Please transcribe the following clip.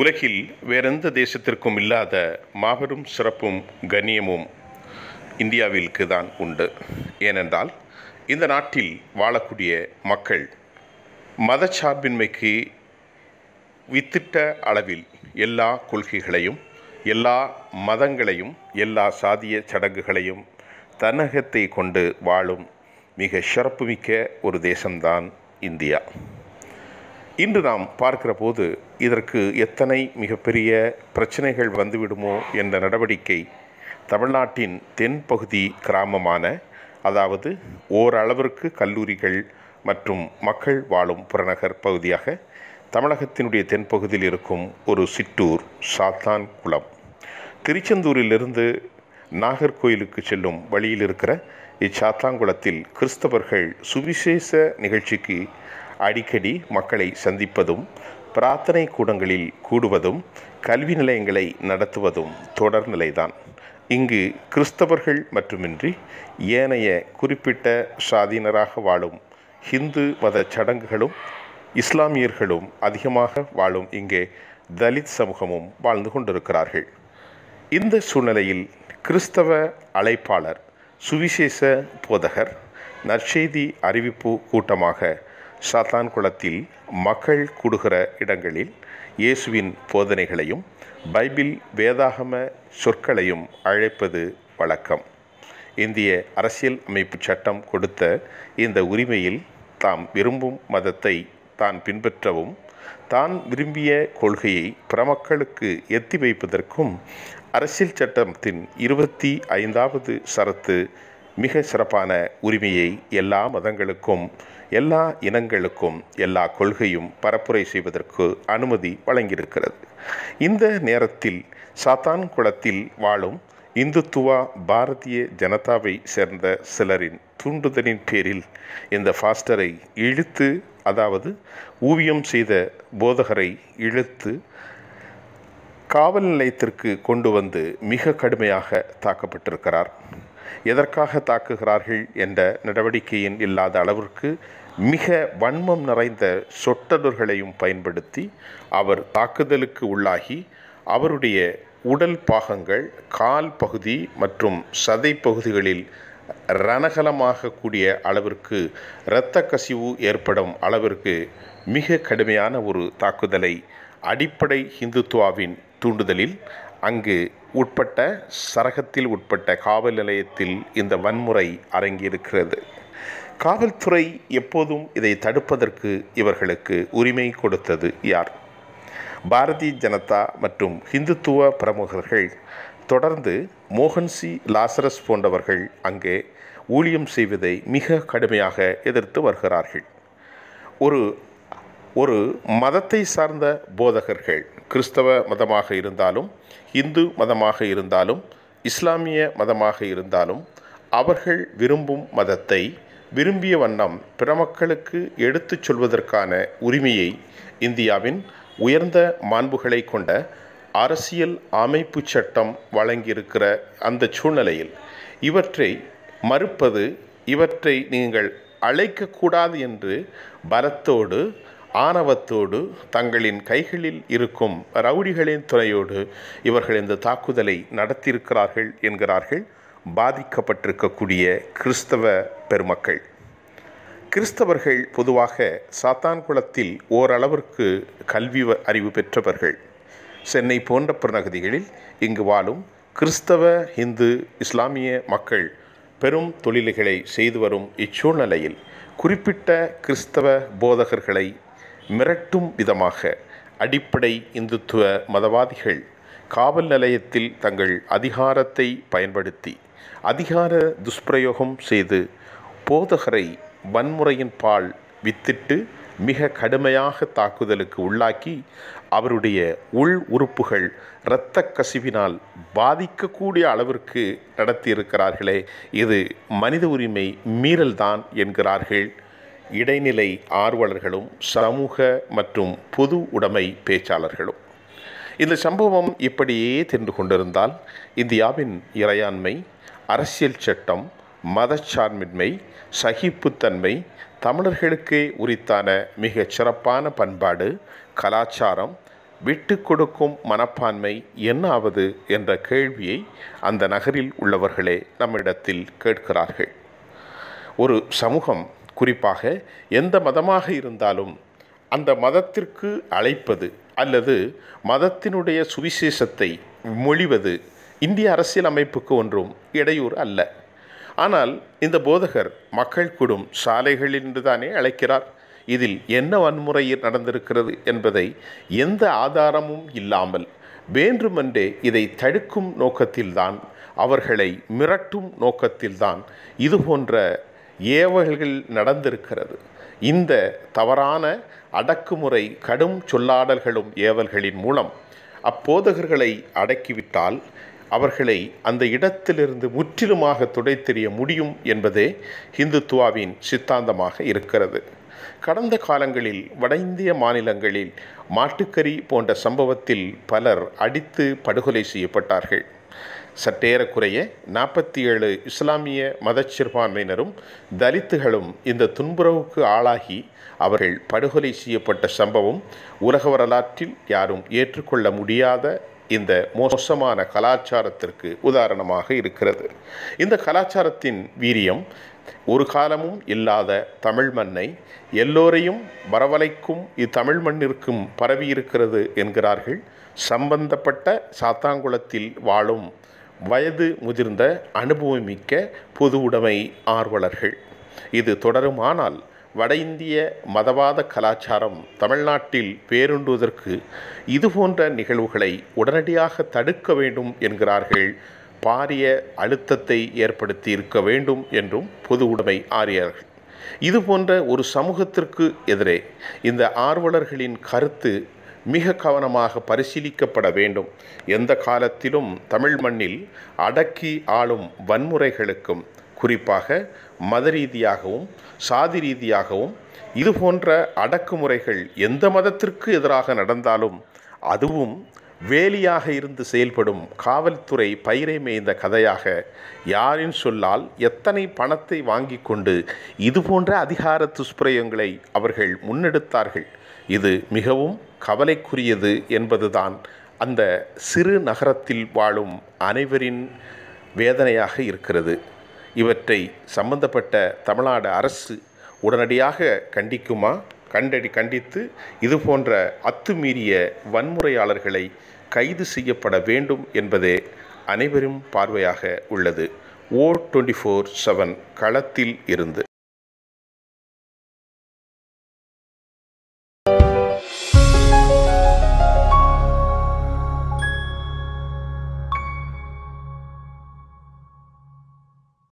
உலகில் வேறெந்த தேசத்திற்கும் இல்லாத மாபெரும் சிறப்பும் கண்ணியமும் இந்தியாவிற்கு தான் உண்டு ஏனென்றால் இந்த நாட்டில் வாழக்கூடிய மக்கள் மதச்சார்பின்மைக்கு வித்திட்ட அளவில் எல்லா கொள்கைகளையும் எல்லா மதங்களையும் எல்லா சாதிய சடங்குகளையும் தன்னகத்தை கொண்டு வாழும் மிக சிறப்புமிக்க ஒரு தேசம்தான் இந்தியா இன்று நாம் பார்க்கிற போது இதற்கு எத்தனை மிகப்பெரிய பிரச்சனைகள் வந்துவிடுமோ என்ற நடவடிக்கை தமிழ்நாட்டின் தென்பகுதி கிராமமான அதாவது ஓரளவிற்கு கல்லூரிகள் மற்றும் மக்கள் வாழும் புறநகர் பகுதியாக தமிழகத்தினுடைய தென்பகுதியில் இருக்கும் ஒரு சிற்றூர் சாத்தான் குளம் திருச்செந்தூரிலிருந்து நாகர்கோயிலுக்கு செல்லும் வழியில் இருக்கிற இச்சாத்தாங்குளத்தில் கிறிஸ்தவர்கள் சுவிசேஷ நிகழ்ச்சிக்கு அடிக்கடி மக்களை சந்திப்பதும் பிரார்த்தனை கூடங்களில் கூடுவதும் கல்வி நிலையங்களை நடத்துவதும் தொடர்நிலைதான் இங்கு கிறிஸ்தவர்கள் மட்டுமின்றி ஏனைய குறிப்பிட்ட சாதியினராக வாழும் ஹிந்து மத சடங்குகளும் இஸ்லாமியர்களும் அதிகமாக வாழும் இங்கே தலித் சமூகமும் வாழ்ந்து கொண்டிருக்கிறார்கள் இந்த சூழ்நிலையில் கிறிஸ்தவ அழைப்பாளர் சுவிசேஷ போதகர் நற்செய்தி அறிவிப்பு கூட்டமாக சாத்தான் குளத்தில் மக்கள் கூடுகிற இடங்களில் இயேசுவின் போதனைகளையும் பைபிள் வேதாகம சொற்களையும் அழைப்பது வழக்கம் இந்திய அரசியல் அமைப்பு சட்டம் கொடுத்த இந்த உரிமையில் தாம் விரும்பும் மதத்தை தான் பின்பற்றவும் தான் விரும்பிய கொள்கையை பிரமக்களுக்கு எத்தி வைப்பதற்கும் அரசியல் சட்டத்தின் இருபத்தி ஐந்தாவது சரத்து மிக சிறப்பான உரிமையை எல்லா மதங்களுக்கும் எல்லா இனங்களுக்கும் எல்லா கொள்கையும் பரப்புரை செய்வதற்கு அனுமதி வழங்கியிருக்கிறது இந்த நேரத்தில் சாத்தான் குளத்தில் வாழும் இந்துத்துவா பாரதிய ஜனதாவை சேர்ந்த சிலரின் தூண்டுதலின் பேரில் இந்த ஃபாஸ்டரை இழுத்து அதாவது ஊவியம் செய்த போதகரை இழுத்து காவல் நிலையத்திற்கு கொண்டு வந்து மிக கடுமையாக தாக்கப்பட்டிருக்கிறார் எதற்காக தாக்குகிறார்கள் என்ற நடவடிக்கையின் இல்லாத அளவிற்கு மிக வன்மம் நிறைந்த சொட்டடர்களையும் பயன்படுத்தி அவர் தாக்குதலுக்கு உள்ளாகி அவருடைய உடல் பாகங்கள் கால் பகுதி மற்றும் சதை பகுதிகளில் ரணகலமாகக்கூடிய அளவிற்கு இரத்த கசிவு ஏற்படும் அளவிற்கு மிக கடுமையான ஒரு தாக்குதலை அடிப்படை இந்துத்துவாவின் தூண்டுதலில் அங்கு உட்பட்ட சரகத்தில் உட்பட்ட காவல் நிலையத்தில் இந்த வன்முறை அரங்கியிருக்கிறது காவல்துறை எப்போதும் இதை தடுப்பதற்கு இவர்களுக்கு உரிமை கொடுத்தது யார் பாரதிய ஜனதா மற்றும் இந்துத்துவ பிரமுகர்கள் தொடர்ந்து மோகன்சி லாசரஸ் போன்றவர்கள் அங்கே ஊழியம் செய்வதை மிக கடுமையாக எதிர்த்து வருகிறார்கள் ஒரு ஒரு மதத்தை சார்ந்த போதகர்கள் கிறிஸ்தவ மதமாக இருந்தாலும் இந்து மதமாக இருந்தாலும் இஸ்லாமிய மதமாக இருந்தாலும் அவர்கள் விரும்பும் மதத்தை விரும்பிய வண்ணம் பிற மக்களுக்கு எடுத்துச் சொல்வதற்கான உரிமையை இந்தியாவின் உயர்ந்த மாண்புகளை கொண்ட அரசியல் அமைப்பு சட்டம் வழங்கியிருக்கிற அந்த சூழ்நிலையில் இவற்றை மறுப்பது இவற்றை நீங்கள் அழைக்கக்கூடாது என்று பலத்தோடு ஆணவத்தோடு தங்களின் கைகளில் இருக்கும் ரவுடிகளின் துணையோடு இவர்கள் இந்த தாக்குதலை நடத்தியிருக்கிறார்கள் என்கிறார்கள் பாதிக்கப்பட்டிருக்கக்கூடிய கிறிஸ்தவ பெருமக்கள் கிறிஸ்தவர்கள் பொதுவாக சாத்தான் குளத்தில் ஓரளவிற்கு கல்வி அறிவு பெற்றவர்கள் சென்னை போன்ற பிறநகதிகளில் இங்கு வாழும் கிறிஸ்தவ இந்து இஸ்லாமிய மக்கள் பெரும் தொழில்களை செய்து வரும் இச்சூழ்நிலையில் குறிப்பிட்ட கிறிஸ்தவ போதகர்களை மிரட்டும் விதமாக அடிப்படை இந்துத்துவ மதவாதிகள் காவல் நிலையத்தில் தங்கள் அதிகாரத்தை பயன்படுத்தி அதிகார துஷ்பிரயோகம் செய்து போதகரை வன்முறையின் பால் வித்திட்டு மிக கடுமையாக தாக்குதலுக்கு உள்ளாக்கி அவருடைய உள் உறுப்புகள் இரத்த கசிவினால் பாதிக்கக்கூடிய அளவிற்கு நடத்தியிருக்கிறார்களே இது மனித உரிமை மீறல்தான் என்கிறார்கள் இடைநிலை ஆர்வலர்களும் சமூக மற்றும் பொது உடைமை பேச்சாளர்களும் இந்த சம்பவம் இப்படியே தின்று கொண்டிருந்தால் இந்தியாவின் இறையாண்மை அரசியல் சட்டம் மதச்சான்மின்மை சகிப்புத்தன்மை தமிழர்களுக்கே உரித்தான மிகச் சிறப்பான பண்பாடு கலாச்சாரம் விட்டு கொடுக்கும் மனப்பான்மை என்னாவது என்ற கேள்வியை அந்த நகரில் உள்ளவர்களே நம்மிடத்தில் கேட்கிறார்கள் ஒரு சமூகம் குறிப்பாக எந்த மதமாக இருந்தாலும் அந்த மதத்திற்கு அழைப்பது அல்லது மதத்தினுடைய சுவிசேஷத்தை மொழிவது இந்திய அரசியல் அமைப்புக்கு ஒன்றும் இடையூறு அல்ல ஆனால் இந்த போதகர் மக்கள் கூடும் சாலைகளில் தானே அழைக்கிறார் இதில் என்ன வன்முறை நடந்திருக்கிறது என்பதை எந்த ஆதாரமும் இல்லாமல் வேண்டுமென்றே இதை தடுக்கும் நோக்கத்தில்தான் அவர்களை மிரட்டும் நோக்கத்தில்தான் இதுபோன்ற ஏவல்கள் நடந்திருக்கிறது இந்த தவறான அடக்குமுறை கடும் சொல்லாடல்களும் ஏவல்களின் மூலம் அப்போதகர்களை அடக்கிவிட்டால் அவர்களை அந்த இடத்திலிருந்து முற்றிலுமாக துடைத்தெறிய முடியும் என்பதே இந்துத்துவாவின் சித்தாந்தமாக இருக்கிறது கடந்த காலங்களில் வட இந்திய மாநிலங்களில் மாட்டுக்கறி போன்ற சம்பவத்தில் பலர் அடித்து படுகொலை செய்யப்பட்டார்கள் சற்றேறக்குறைய நாற்பத்தி ஏழு இஸ்லாமிய மத சிறுபான்மையினரும் தலித்துகளும் இந்த துன்புறவுக்கு ஆளாகி அவர்கள் படுகொலை செய்யப்பட்ட சம்பவம் உலக வரலாற்றில் யாரும் ஏற்றுக்கொள்ள முடியாத இந்த மோசமான கலாச்சாரத்திற்கு உதாரணமாக இருக்கிறது இந்த கலாச்சாரத்தின் வீரியம் ஒரு காலமும் இல்லாத தமிழ் மண்ணை எல்லோரையும் வரவழைக்கும் இத்தமிழ் மண்ணிற்கும் பரவியிருக்கிறது என்கிறார்கள் சம்பந்தப்பட்ட சாத்தாங்குளத்தில் வாழும் வயது முதிர்ந்த அனுபவமிக்க பொது உடைமை ஆர்வலர்கள் இது தொடருமானால் வட இந்திய மதவாத கலாச்சாரம் தமிழ்நாட்டில் பேருண்டுவதற்கு இதுபோன்ற நிகழ்வுகளை உடனடியாக தடுக்க வேண்டும் என்கிறார்கள் பாரிய அழுத்தத்தை ஏற்படுத்தி இருக்க வேண்டும் என்றும் பொது உடைமை ஆரியார்கள் இது போன்ற ஒரு சமூகத்திற்கு எதிரே இந்த ஆர்வலர்களின் கருத்து மிக கவனமாக பரிசீலிக்கப்பட வேண்டும் எந்த காலத்திலும் தமிழ் மண்ணில் அடக்கி ஆளும் வன்முறைகளுக்கும் குறிப்பாக மத ரீதியாகவும் சாதி ரீதியாகவும் இது போன்ற அடக்குமுறைகள் எந்த மதத்திற்கு எதிராக நடந்தாலும் அதுவும் வேலியாக இருந்து செயல்படும் காவல்துறை பயிரை மேய்ந்த கதையாக யாரின் சொல்லால் எத்தனை பணத்தை வாங்கி கொண்டு இதுபோன்ற அதிகார துஷ்பிரயங்களை அவர்கள் முன்னெடுத்தார்கள் இது மிகவும் கவலைக்குரியது என்பதுதான் அந்த சிறு நகரத்தில் வாழும் அனைவரின் வேதனையாக இருக்கிறது இவற்றை சம்பந்தப்பட்ட தமிழ்நாடு அரசு உடனடியாக கண்டிக்குமா கண்டடி கண்டித்து இது போன்ற அத்துமீறிய வன்முறையாளர்களை கைது செய்யப்பட வேண்டும் என்பதே அனைவரும் பார்வையாக உள்ளது ஓ டுவெண்ட்டி ஃபோர் செவன் களத்தில் இருந்து